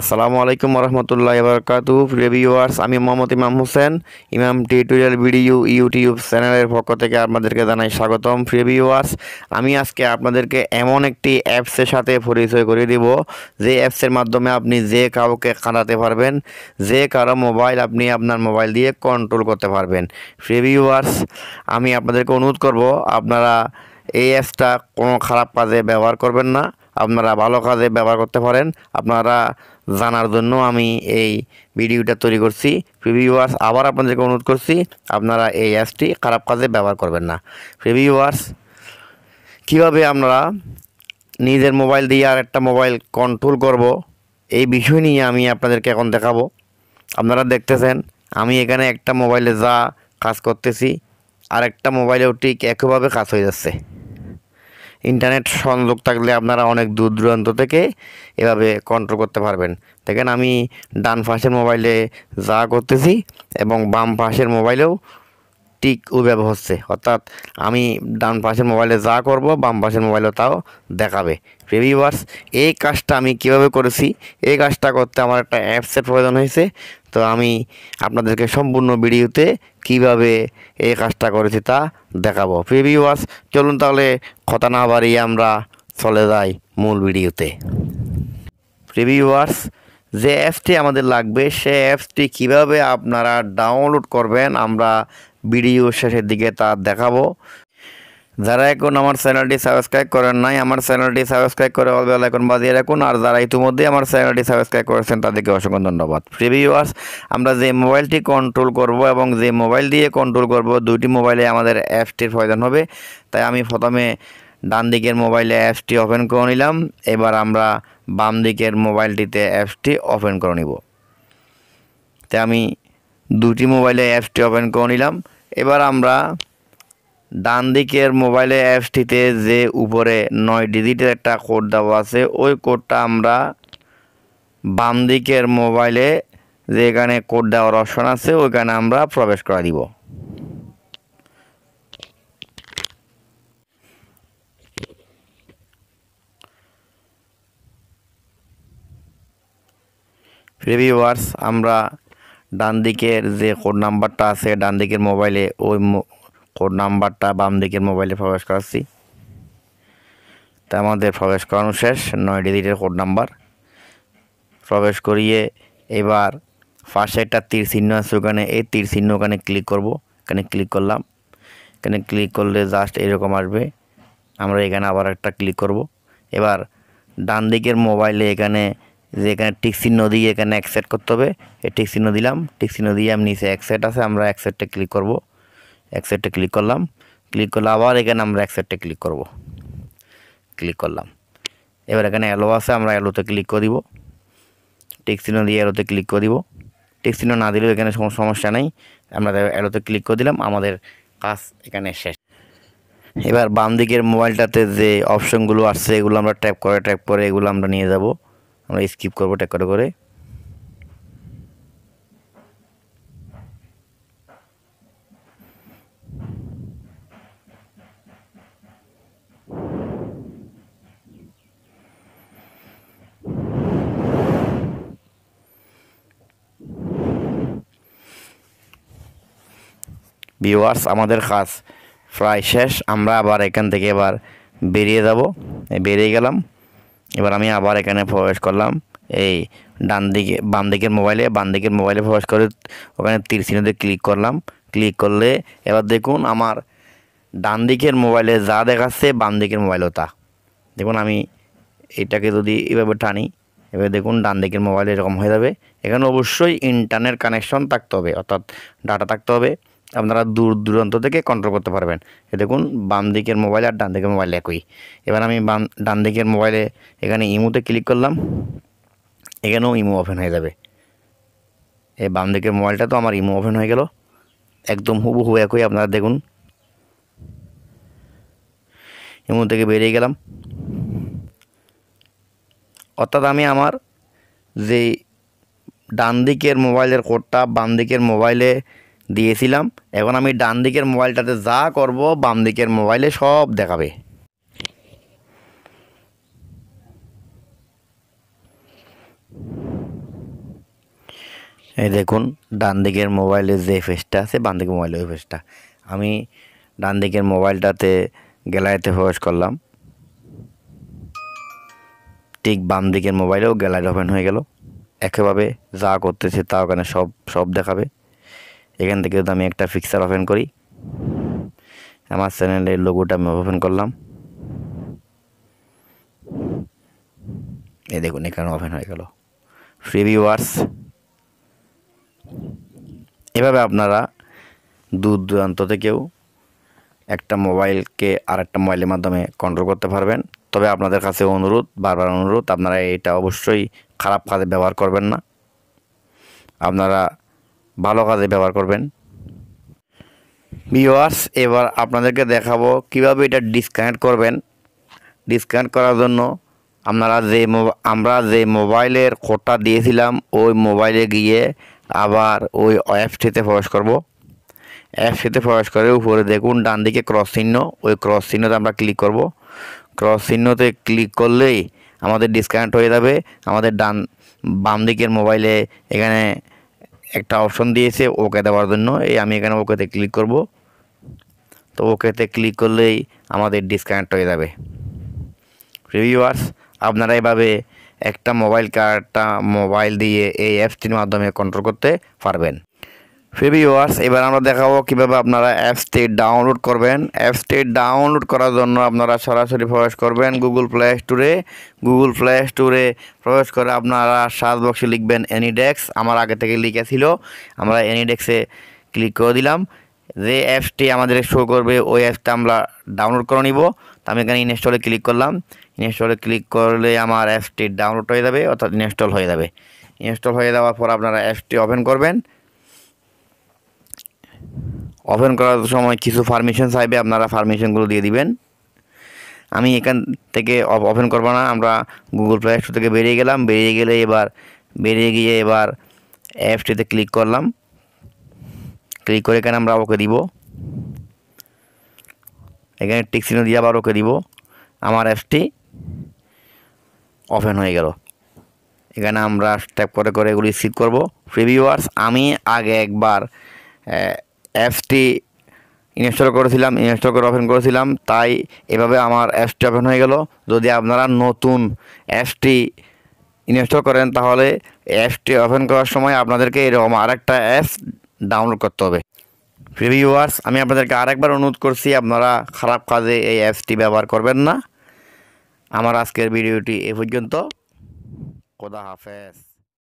আসসালামু আলাইকুম রহমতুল্লাহ বারকাতু প্রিয় ভিউয়ার্স আমি মোহাম্মদ ইমাম হোসেন ইমাম টিউটোরিয়াল ভিডিও ইউটিউব চ্যানেলের পক্ষ থেকে আপনাদেরকে জানাই স্বাগতম প্রিয় ভিউয়ার্স আমি আজকে আপনাদেরকে এমন একটি অ্যাপসের সাথে পরিচয় করে দিব যে অ্যাপসের মাধ্যমে আপনি যে কাউকে কাঁদাতে পারবেন যে কারো মোবাইল আপনি আপনার মোবাইল দিয়ে কন্ট্রোল করতে পারবেন প্রিয় ভিউয়ার্স আমি আপনাদেরকে অনুরোধ করব আপনারা এই অ্যাপসটা কোনো খারাপ কাজে ব্যবহার করবেন না আপনারা ভালো কাজে ব্যবহার করতে পারেন আপনারা জানার জন্য আমি এই ভিডিওটা তৈরি করছি প্রিভিউয়ার্স আবার আপনাদেরকে অনুরোধ করছি আপনারা এই অ্যাপসটি খারাপ কাজে ব্যবহার করবেন না প্রিভিউয়ার্স কীভাবে আমরা নিজের মোবাইল দিয়ে আর একটা মোবাইল কন্ট্রোল করব এই বিষয় নিয়ে আমি আপনাদেরকে এখন দেখাবো আপনারা দেখতেছেন আমি এখানে একটা মোবাইলে যা কাজ করতেছি আর একটা মোবাইলেও ঠিক একইভাবে কাজ হয়ে যাচ্ছে ইন্টারনেট সংযোগ থাকলে আপনারা অনেক দূর দূরান্ত থেকে এভাবে কন্ট্রোল করতে পারবেন দেখেন আমি ডান পাশের মোবাইলে যা করতেছি এবং বাম পাশের মোবাইলেও ঠিক ব্যবহার হচ্ছে অর্থাৎ আমি ডান পাশের মোবাইলে যা করব বাম পাশের মোবাইলে তাও দেখাবে রিভিভার্স এই কাজটা আমি কিভাবে করেছি এই কাজটা করতে আমার একটা অ্যাপসের প্রয়োজন হয়েছে তো আমি আপনাদেরকে সম্পূর্ণ ভিডিওতে কিভাবে এই কাজটা করেছি তা দেখাবো প্রিভিউয়ার্স চলুন তাহলে কথা না বাড়িয়ে আমরা চলে যাই মূল ভিডিওতে প্রিভিউয়ার্স যে অ্যাপসটি আমাদের লাগবে সে অ্যাপসটি কিভাবে আপনারা ডাউনলোড করবেন আমরা ভিডিও শেষের দিকে তা দেখাবো যারা এখন আমার চ্যানেলটি সাবস্ক্রাইব করেন নাই আমার চ্যানেলটি সাবস্ক্রাইব করে অল এখন বাজিয়ে রাখুন আর যারা ইতিমধ্যে আমার চ্যানেলটি সাবস্ক্রাইব করেছেন তাদেরকে অসংখ্য ধন্যবাদ প্রিয় ভিউয়ার্স আমরা যে মোবাইলটি কন্ট্রোল করব এবং যে মোবাইল দিয়ে কন্ট্রোল করব দুইটি মোবাইলে আমাদের অ্যাপসটির প্রয়োজন হবে তাই আমি প্রথমে ডান দিকের মোবাইলে অ্যাপসটি ওপেন করে নিলাম এবার আমরা বাম দিকের মোবাইলটিতে অ্যাপসটি ওপেন করে নিব তাই আমি দুটি মোবাইলে অ্যাপসটি ওপেন করে নিলাম এবার আমরা ডান দিকের মোবাইলে অ্যাপসটিতে যে উপরে নয় ডিজিটের একটা কোড দেওয়া আছে ওই কোডটা আমরা বাম দিকের মোবাইলে যে এখানে কোড দেওয়ার অপশন আছে ওইখানে আমরা প্রবেশ করা দিব রিভিউয়ার্স আমরা ডান দিকের যে কোড নাম্বারটা আছে ডান দিকের মোবাইলে ওই কোড নাম্বারটা বাম দিকের মোবাইলে প্রবেশ করাচ্ছি তা আমাদের প্রবেশ করানো শেষ নয় ডিজিটের কোড নাম্বার প্রবেশ করিয়ে এবার ফার্স্ট একটা তীর চিহ্ন আছে ওখানে এই তীর চিহ্ন ওখানে ক্লিক করব এখানে ক্লিক করলাম এখানে ক্লিক করলে জাস্ট এরকম আসবে আমরা এখানে আবার একটা ক্লিক করব এবার ডান দিকের মোবাইলে এখানে যে এখানে টিক্সি নদী এখানে এক সেট করতে হবে এই টিক্সি নদী দিলাম টিক্সি নদী আমি নিচে এক সেট আছে আমরা এক সেটটা ক্লিক করব এক সেটটা ক্লিক করলাম ক্লিক করলে আবার এখানে আমরা এক সেটটা ক্লিক করব ক্লিক করলাম এবার এখানে অ্যালো আছে আমরা অ্যালোতে ক্লিক করে দিব টিক্সি নদী অ্যালোতে ক্লিক করে দিব টিক্সি চিহ্ন না দিলেও এখানে কোনো সমস্যা নেই আমরা অ্যালোতে ক্লিক করে দিলাম আমাদের কাজ এখানে শেষ এবার বাম দিকের মোবাইলটাতে যে অপশনগুলো আসছে এগুলো আমরা ট্যাপ করে ট্যাপ করে এগুলো আমরা নিয়ে যাব আমরা স্কিপ করবো ট্যাকার করে ভিউয়ার্স আমাদের কাজ প্রায় শেষ আমরা আবার এখান থেকে এবার বেরিয়ে যাব বেরিয়ে গেলাম এবার আমি আবার এখানে প্রবেশ করলাম এই ডান দিকে বাম দিকের মোবাইলে বাম দিকের মোবাইলে প্রবেশ করে ওখানে তিরসিনেতে ক্লিক করলাম ক্লিক করলে এবার দেখুন আমার ডান দিকের মোবাইলে যা দেখাচ্ছে বাম দিকের মোবাইলও তা দেখুন আমি এটাকে যদি এভাবে টানি এবার দেখুন ডান দিকের মোবাইল এরকম হয়ে যাবে এখানে অবশ্যই ইন্টারনেট কানেকশন থাকতে হবে অর্থাৎ ডাটা থাকতে হবে আপনারা দূর দূরান্ত থেকে কন্ট্রোল করতে পারবেন এ দেখুন বাম দিকের মোবাইল আর ডান দিকের মোবাইল একই এবার আমি বাম ডান দিকের মোবাইলে এখানে ইমুতে ক্লিক করলাম এখানেও ইমো ওপেন হয়ে যাবে এই বাম দিকের মোবাইলটা তো আমার ইমো ওপেন হয়ে গেল একদম হুবহু একই আপনারা দেখুন ইমো থেকে বেরিয়ে গেলাম অর্থাৎ আমি আমার যে ডান দিকের মোবাইলের কোডটা বাম দিকের মোবাইলে দিয়েছিলাম এখন আমি ডান দিকের মোবাইলটাতে যা করব বাম দিকের মোবাইলে সব দেখাবে এই দেখুন ডান দিকের মোবাইলে যে ফেসটা আছে বাম দিকের মোবাইলে ওই ফেসটা আমি ডান দিকের মোবাইলটাতে গ্যালারিতে প্রবেশ করলাম ঠিক বাম দিকের মোবাইলেও গ্যালারি ওপেন হয়ে গেল একেভাবে যা করতেছে তা ওখানে সব সব দেখাবে এখান থেকে যদি আমি একটা ফিক্সার ওপেন করি আমার চ্যানেলের লোগোটা আমি ওপেন করলাম এই দেখুন এখানে ওপেন হয়ে গেল ফ্রি ভিউয়ার্স এভাবে আপনারা দূর দূরান্ত থেকেও একটা মোবাইলকে আর একটা মোবাইলের মাধ্যমে কন্ট্রোল করতে পারবেন তবে আপনাদের কাছে অনুরোধ বারবার অনুরোধ আপনারা এটা অবশ্যই খারাপ কাজে ব্যবহার করবেন না আপনারা ভালো কাজে ব্যবহার করবেন ভিওয়ার্স এবার আপনাদেরকে দেখাবো কিভাবে এটা ডিসকানেক্ট করবেন ডিসকানেক্ট করার জন্য আপনারা যে আমরা যে মোবাইলের কোডটা দিয়েছিলাম ওই মোবাইলে গিয়ে আবার ওই অ্যাপসটিতে প্রবেশ করব অ্যাপসটিতে প্রবেশ করে উপরে দেখুন ডান দিকে ক্রস চিহ্ন ওই ক্রস চিহ্নতে আমরা ক্লিক করব ক্রস চিহ্নতে ক্লিক করলেই আমাদের ডিসকানেক্ট হয়ে যাবে আমাদের ডান বাম দিকের মোবাইলে এখানে একটা অপশন দিয়েছে ওকে দেওয়ার জন্য এই আমি এখানে ওকেতে ক্লিক করব তো ওকেতে ক্লিক করলেই আমাদের ডিসকানেক্ট হয়ে যাবে রিভিউয়ার্স আপনারা এভাবে একটা মোবাইল কার্ডটা মোবাইল দিয়ে এই অ্যাপসটির মাধ্যমে কন্ট্রোল করতে পারবেন ফেবিওয়ার্স এবার আমরা দেখাবো কীভাবে আপনারা অ্যাপসটি ডাউনলোড করবেন অ্যাপসটি ডাউনলোড করার জন্য আপনারা সরাসরি প্রবেশ করবেন গুগল প্লে স্টোরে গুগল প্লে স্টোরে প্রবেশ করে আপনারা সার্চ বক্সে লিখবেন অ্যানিডেক্স আমার আগে থেকে লিখে ছিল আমরা এনিডেক্সে ক্লিক করে দিলাম যে অ্যাপসটি আমাদের শো করবে ওই অ্যাপসটা আমরা ডাউনলোড করে নিব তো আমি এখানে ইনস্টলে ক্লিক করলাম ইনস্টলে ক্লিক করলে আমার অ্যাপসটি ডাউনলোড হয়ে যাবে অর্থাৎ ইনস্টল হয়ে যাবে ইনস্টল হয়ে যাওয়ার পর আপনারা অ্যাপসটি ওপেন করবেন ওপেন করার সময় কিছু পারমিশন চাইবে আপনারা পারমিশনগুলো দিয়ে দিবেন আমি এখান থেকে ওপেন করবো না আমরা গুগল প্লে স্টোর থেকে বেরিয়ে গেলাম বেরিয়ে গেলে এবার বেরিয়ে গিয়ে এবার অ্যাপসটিতে ক্লিক করলাম ক্লিক করে এখানে আমরা ওকে দিব এখানে টিকসিনে দিয়ে আবার ওকে দিব আমার অ্যাপসটি ওপেন হয়ে গেল এখানে আমরা স্ট্যাপ করে করে এগুলি সিট করব প্রিভিউয়ার্স আমি আগে একবার অ্যাপসটি ইনস্টল করেছিলাম ইনস্টল করে ওপেন করেছিলাম তাই এভাবে আমার অ্যাপসটি ওপেন হয়ে গেল যদি আপনারা নতুন অ্যাপসটি ইনস্টল করেন তাহলে অ্যাপসটি ওপেন করার সময় আপনাদেরকে এরকম আরেকটা অ্যাপস ডাউনলোড করতে হবে প্রিভিউয়ার্স আমি আপনাদেরকে আরেকবার অনুরোধ করছি আপনারা খারাপ কাজে এই অ্যাপসটি ব্যবহার করবেন না আমার আজকের ভিডিওটি এ পর্যন্ত খোদা হাফেজ